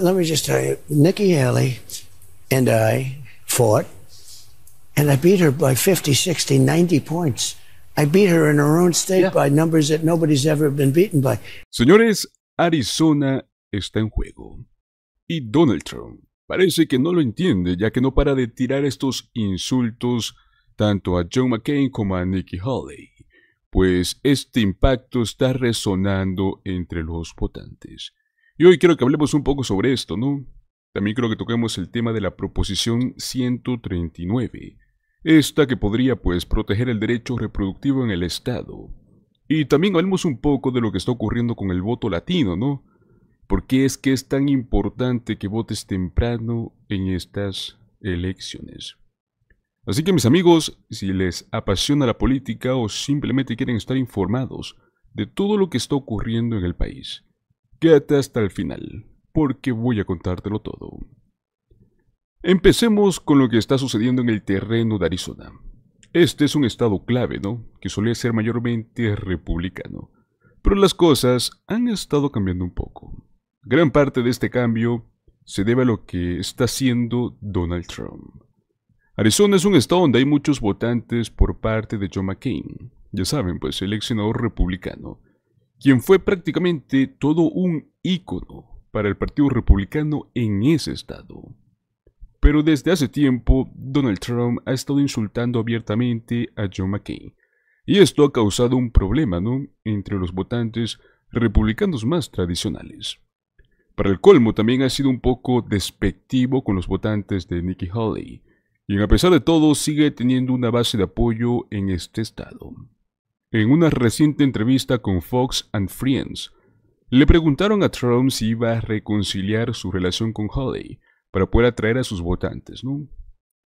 Let me just tell you, Nikki Haley and I fought, and I beat her by 50, 60, 90 points. I beat her in her own state by numbers that nobody's ever been beaten by. Señores, Arizona está en juego. Y Donald Trump parece que no lo entiende, ya que no para de tirar estos insultos tanto a John McCain como a Nikki Haley, pues este impacto está resonando entre los votantes. Y hoy quiero que hablemos un poco sobre esto, ¿no? También creo que toquemos el tema de la proposición 139, esta que podría pues proteger el derecho reproductivo en el Estado. Y también hablemos un poco de lo que está ocurriendo con el voto latino, ¿no? ¿Por qué es que es tan importante que votes temprano en estas elecciones? Así que mis amigos, si les apasiona la política o simplemente quieren estar informados de todo lo que está ocurriendo en el país, Quédate hasta el final, porque voy a contártelo todo. Empecemos con lo que está sucediendo en el terreno de Arizona. Este es un estado clave, ¿no? Que solía ser mayormente republicano. Pero las cosas han estado cambiando un poco. Gran parte de este cambio se debe a lo que está haciendo Donald Trump. Arizona es un estado donde hay muchos votantes por parte de John McCain, ya saben, pues el ex senador republicano, quien fue prácticamente todo un ícono para el Partido Republicano en ese estado. Pero desde hace tiempo, Donald Trump ha estado insultando abiertamente a John McCain, y esto ha causado un problema, ¿no?, entre los votantes republicanos más tradicionales. Para el colmo, también ha sido un poco despectivo con los votantes de Nikki Haley, y a pesar de todo sigue teniendo una base de apoyo en este estado. En una reciente entrevista con Fox and Friends, le preguntaron a Trump si iba a reconciliar su relación con Holly para poder atraer a sus votantes, ¿no?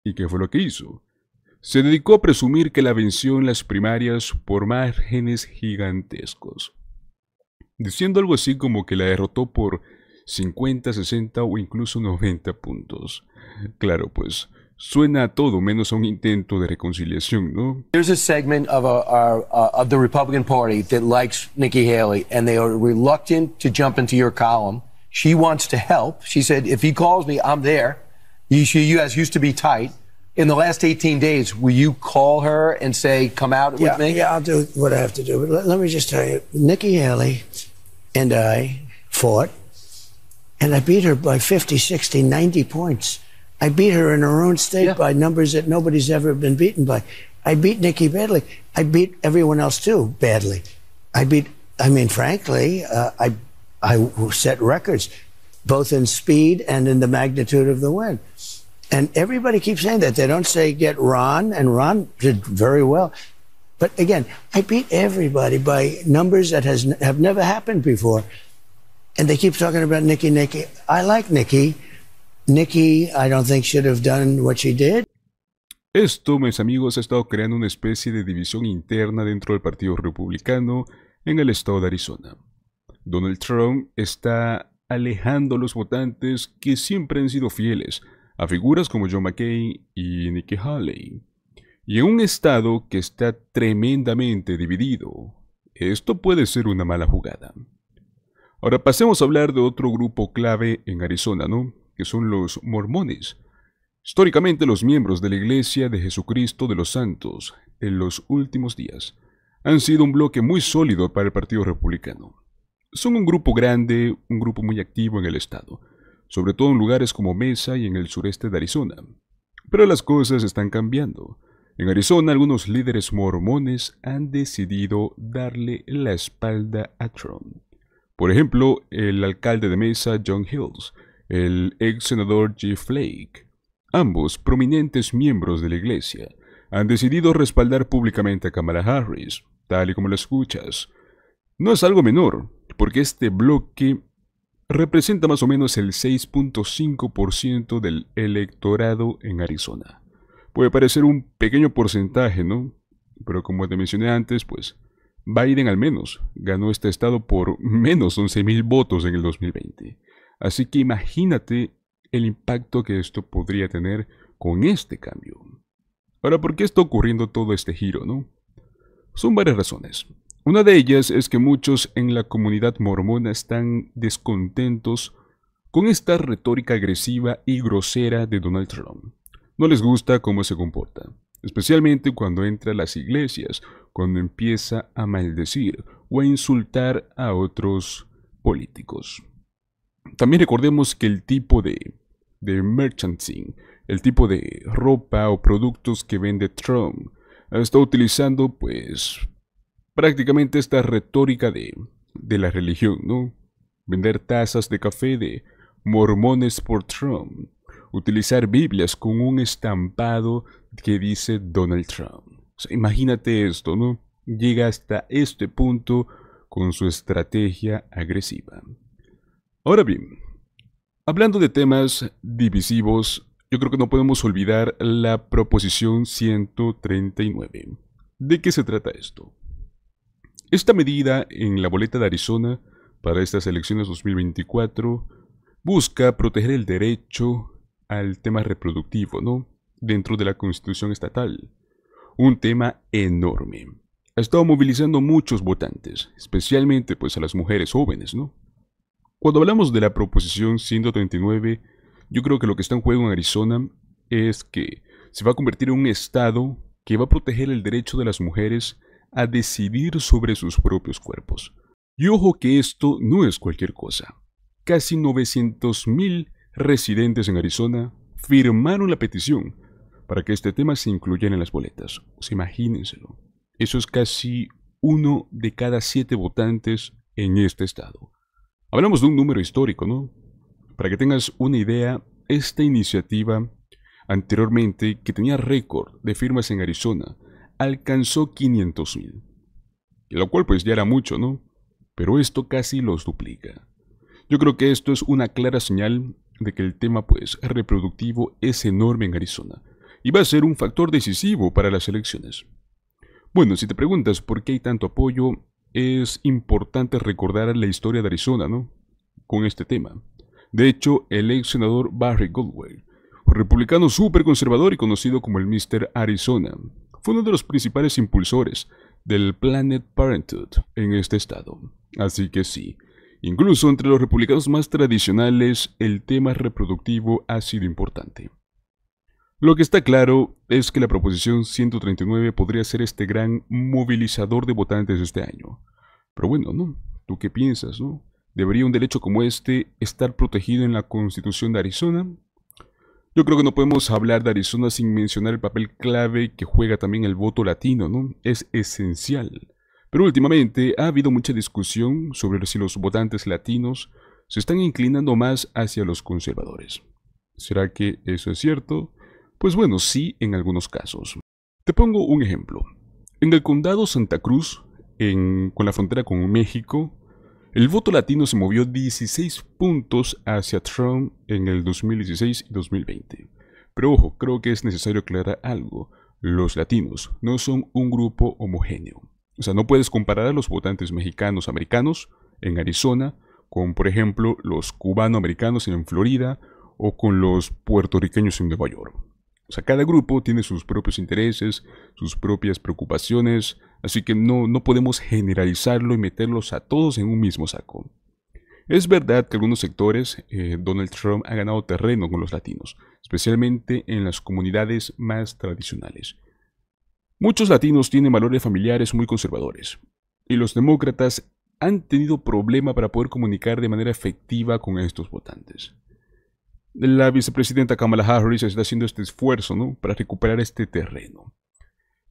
¿Y qué fue lo que hizo? Se dedicó a presumir que la venció en las primarias por márgenes gigantescos, diciendo algo así como que la derrotó por 50, 60 o incluso 90 puntos. Claro, pues suena a todo menos a un intento de reconciliación, ¿no? There's a segment of, a, our, uh, of the Republican Party that likes Nikki Haley, and they are reluctant to jump into your column. She wants to help. She said, if he calls me, I'm there. You, she, you guys used to be tight. In the last 18 days, will you call her and say, come out yeah, with me? Yeah, I'll do what I have to do. But let, let me just tell you, Nikki Haley and I fought, and I beat her by 50, 60, 90 points. I beat her in her own state yeah. by numbers that nobody's ever been beaten by. I beat Nikki badly. I beat everyone else too badly. I beat. I mean, frankly, uh, I I set records, both in speed and in the magnitude of the win. And everybody keeps saying that. They don't say get Ron, and Ron did very well. But again, I beat everybody by numbers that has have never happened before. And they keep talking about Nikki, Nikki. I like Nikki. Nikki, I don't think should have done what she did. Esto, mis amigos, ha estado creando una especie de división interna dentro del Partido Republicano en el estado de Arizona. Donald Trump está alejando a los votantes que siempre han sido fieles a figuras como John McCain y Nikki Haley. Y en un estado que está tremendamente dividido, esto puede ser una mala jugada. Ahora pasemos a hablar de otro grupo clave en Arizona, ¿no? que son los mormones. Históricamente los miembros de la Iglesia de Jesucristo de los Santos en los últimos días han sido un bloque muy sólido para el Partido Republicano. Son un grupo grande, un grupo muy activo en el Estado, sobre todo en lugares como Mesa y en el sureste de Arizona. Pero las cosas están cambiando. En Arizona algunos líderes mormones han decidido darle la espalda a Trump. Por ejemplo, el alcalde de Mesa, John Hills, el ex senador Jeff Flake. Ambos prominentes miembros de la iglesia han decidido respaldar públicamente a Kamala Harris, tal y como lo escuchas. No es algo menor, porque este bloque representa más o menos el 6.5% del electorado en Arizona. Puede parecer un pequeño porcentaje, ¿no? Pero como te mencioné antes, pues Biden al menos ganó este estado por menos 11.000 votos en el 2020. Así que imagínate el impacto que esto podría tener con este cambio. Ahora, ¿por qué está ocurriendo todo este giro, no? Son varias razones. Una de ellas es que muchos en la comunidad mormona están descontentos con esta retórica agresiva y grosera de Donald Trump. No les gusta cómo se comporta, especialmente cuando entra a las iglesias, cuando empieza a maldecir o a insultar a otros políticos. También recordemos que el tipo de, de merchandising, el tipo de ropa o productos que vende Trump, eh, está utilizando pues prácticamente esta retórica de, de la religión, ¿no? Vender tazas de café de mormones por Trump, utilizar Biblias con un estampado que dice Donald Trump. imagínate esto, ¿no? Llega hasta este punto con su estrategia agresiva. Ahora bien, hablando de temas divisivos, yo creo que no podemos olvidar la proposición 139. ¿De qué se trata esto? Esta medida en la boleta de Arizona para estas elecciones 2024 busca proteger el derecho al tema reproductivo, ¿no? Dentro de la constitución estatal. Un tema enorme. Ha estado movilizando muchos votantes, especialmente pues a las mujeres jóvenes, ¿no? Cuando hablamos de la proposición 139, yo creo que lo que está en juego en Arizona es que se va a convertir en un Estado que va a proteger el derecho de las mujeres a decidir sobre sus propios cuerpos. Y ojo que esto no es cualquier cosa. Casi 900.000 residentes en Arizona firmaron la petición para que este tema se incluya en las boletas. Pues imagínenselo. Eso es casi uno de cada siete votantes en este estado. Hablamos de un número histórico, ¿no? Para que tengas una idea, esta iniciativa anteriormente, que tenía récord de firmas en Arizona, alcanzó 500.000. Lo cual pues ya era mucho, ¿no? Pero esto casi los duplica. Yo creo que esto es una clara señal de que el tema pues reproductivo es enorme en Arizona y va a ser un factor decisivo para las elecciones. Bueno, si te preguntas por qué hay tanto apoyo, es importante recordar la historia de Arizona, ¿no? Con este tema. De hecho, el ex senador Barry Goodwell, republicano súper conservador y conocido como el Mr. Arizona, fue uno de los principales impulsores del Planet Parenthood en este estado. Así que sí, incluso entre los republicanos más tradicionales, el tema reproductivo ha sido importante. Lo que está claro es que la proposición 139 podría ser este gran movilizador de votantes este año. Pero bueno, ¿no? ¿Tú qué piensas, no? ¿Debería un derecho como este estar protegido en la Constitución de Arizona? Yo creo que no podemos hablar de Arizona sin mencionar el papel clave que juega también el voto latino, ¿no? Es esencial. Pero últimamente ha habido mucha discusión sobre si los votantes latinos se están inclinando más hacia los conservadores. ¿Será que eso es cierto? Pues bueno, sí, en algunos casos. Te pongo un ejemplo. En el condado Santa Cruz, con la frontera con México, el voto latino se movió 16 puntos hacia Trump en el 2016 y 2020. Pero ojo, creo que es necesario aclarar algo. Los latinos no son un grupo homogéneo. O sea, no puedes comparar a los votantes mexicanos americanos en Arizona con, por ejemplo, los cubano-americanos en Florida o con los puertorriqueños en Nueva York. O sea, cada grupo tiene sus propios intereses, sus propias preocupaciones, así que no, podemos generalizarlo y meterlos a todos en un mismo saco. Es verdad que algunos sectores eh, Donald Trump ha ganado terreno con los latinos, especialmente en las comunidades más tradicionales. Muchos latinos tienen valores familiares muy conservadores, y los demócratas han tenido problema para poder comunicar de manera efectiva con estos votantes la vicepresidenta Kamala Harris está haciendo este esfuerzo, Para recuperar este terreno.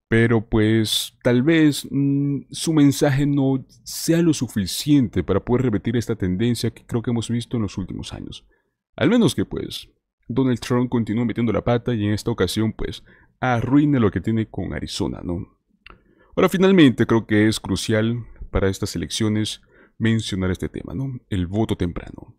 Pero pues tal vez mm, su mensaje no sea lo suficiente para poder repetir esta tendencia que creo que hemos visto en los últimos años. Al menos que pues Donald Trump continúe metiendo la pata y en esta ocasión pues arruine lo que tiene con Arizona, ¿no? Ahora finalmente creo que es crucial para estas elecciones mencionar este tema, ¿no? El voto temprano.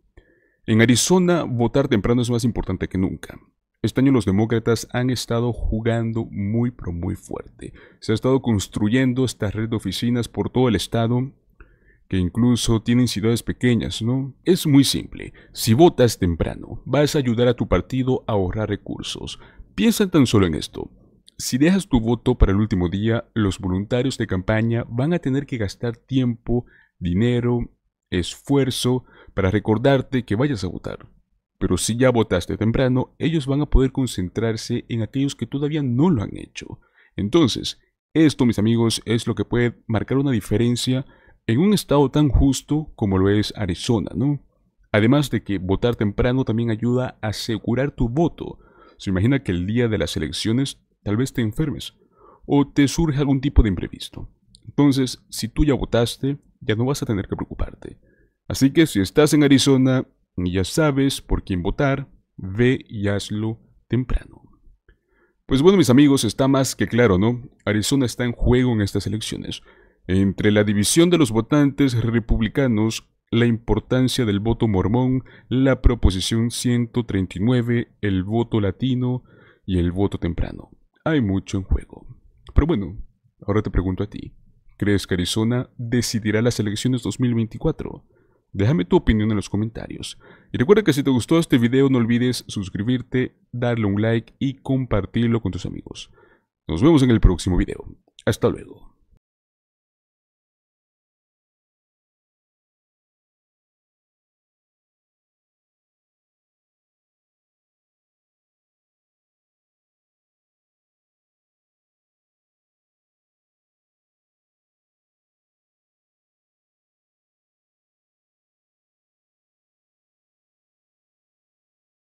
En Arizona, votar temprano es más importante que nunca. Este año los demócratas han estado jugando muy pero muy fuerte. Se ha estado construyendo esta red de oficinas por todo el estado, que incluso tienen ciudades pequeñas, ¿no? Es muy simple. Si votas temprano, vas a ayudar a tu partido a ahorrar recursos. Piensa tan solo en esto. Si dejas tu voto para el último día, los voluntarios de campaña van a tener que gastar tiempo, dinero, esfuerzo para recordarte que vayas a votar. Pero si ya votaste temprano, ellos van a poder concentrarse en aquellos que todavía no lo han hecho. Entonces, esto, mis amigos, es lo que puede marcar una diferencia en un estado tan justo como lo es Arizona, ¿no? Además de que votar temprano también ayuda a asegurar tu voto. Se imagina que el día de las elecciones tal vez te enfermes o te surge algún tipo de imprevisto. Entonces, si tú ya votaste, ya no vas a tener que preocuparte. Así que si estás en Arizona y ya sabes por quién votar, ve y hazlo temprano. Pues bueno, mis amigos, está más que claro, ¿no? Arizona está en juego en estas elecciones. Entre la división de los votantes republicanos, la importancia del voto mormón, la proposición 139, el voto latino y el voto temprano. Hay mucho en juego. Pero bueno, ahora te pregunto a ti. ¿Crees que Arizona decidirá las elecciones 2024? Déjame tu opinión en los comentarios. Y recuerda que si te gustó este video no olvides suscribirte, darle un like y compartirlo con tus amigos. Nos vemos en el próximo video. Hasta luego.